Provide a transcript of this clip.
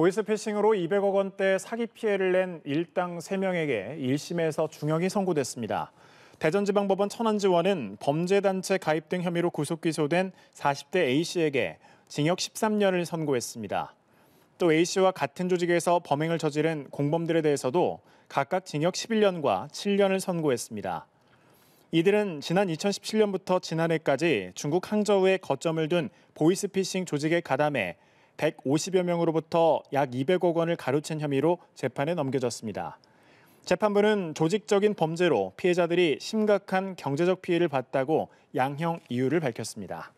보이스피싱으로 200억 원대 사기 피해를 낸 일당 3명에게 1심에서 중형이 선고됐습니다. 대전지방법원 천안지원은 범죄단체 가입 등 혐의로 구속 기소된 40대 A씨에게 징역 13년을 선고했습니다. 또 A씨와 같은 조직에서 범행을 저지른 공범들에 대해서도 각각 징역 11년과 7년을 선고했습니다. 이들은 지난 2017년부터 지난해까지 중국 항저우에 거점을 둔 보이스피싱 조직에 가담해 150여 명으로부터 약 200억 원을 가로챈 혐의로 재판에 넘겨졌습니다. 재판부는 조직적인 범죄로 피해자들이 심각한 경제적 피해를 봤다고 양형 이유를 밝혔습니다.